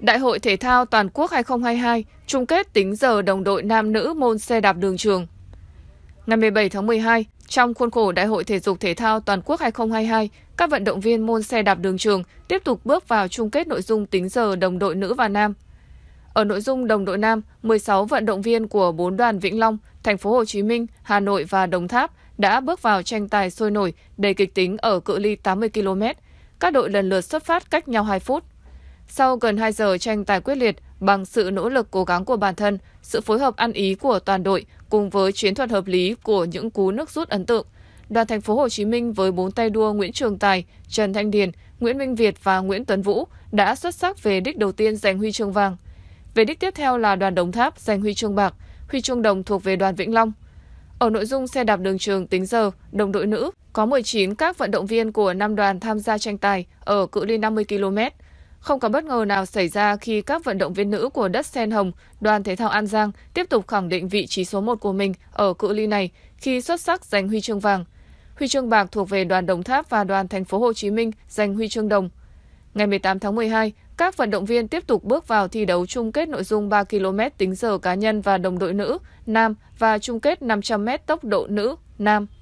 Đại hội thể thao toàn quốc 2022 chung kết tính giờ đồng đội nam nữ môn xe đạp đường trường. Ngày 17 tháng 12, trong khuôn khổ Đại hội thể dục thể thao toàn quốc 2022, các vận động viên môn xe đạp đường trường tiếp tục bước vào chung kết nội dung tính giờ đồng đội nữ và nam. Ở nội dung đồng đội nam, 16 vận động viên của 4 đoàn Vĩnh Long, thành phố Hồ Chí Minh, Hà Nội và Đồng Tháp đã bước vào tranh tài sôi nổi đầy kịch tính ở cự ly 80 km. Các đội lần lượt xuất phát cách nhau 2 phút. Sau gần 2 giờ tranh tài quyết liệt, bằng sự nỗ lực cố gắng của bản thân, sự phối hợp ăn ý của toàn đội cùng với chiến thuật hợp lý của những cú nước rút ấn tượng, đoàn thành phố Hồ Chí Minh với bốn tay đua Nguyễn Trường Tài, Trần Thanh Điền, Nguyễn Minh Việt và Nguyễn Tuấn Vũ đã xuất sắc về đích đầu tiên giành huy chương vàng. Về đích tiếp theo là đoàn Đồng Tháp giành huy chương bạc, huy chương đồng thuộc về đoàn Vĩnh Long. Ở nội dung xe đạp đường trường tính giờ, đồng đội nữ có 19 các vận động viên của năm đoàn tham gia tranh tài ở cự ly 50 km. Không có bất ngờ nào xảy ra khi các vận động viên nữ của đất Sen Hồng, đoàn thể thao An Giang tiếp tục khẳng định vị trí số 1 của mình ở cự ly này khi xuất sắc giành huy chương vàng. Huy chương bạc thuộc về đoàn Đồng Tháp và đoàn thành phố Hồ Chí Minh giành huy chương đồng. Ngày 18 tháng 12, các vận động viên tiếp tục bước vào thi đấu chung kết nội dung 3 km tính giờ cá nhân và đồng đội nữ, nam và chung kết 500m tốc độ nữ, nam.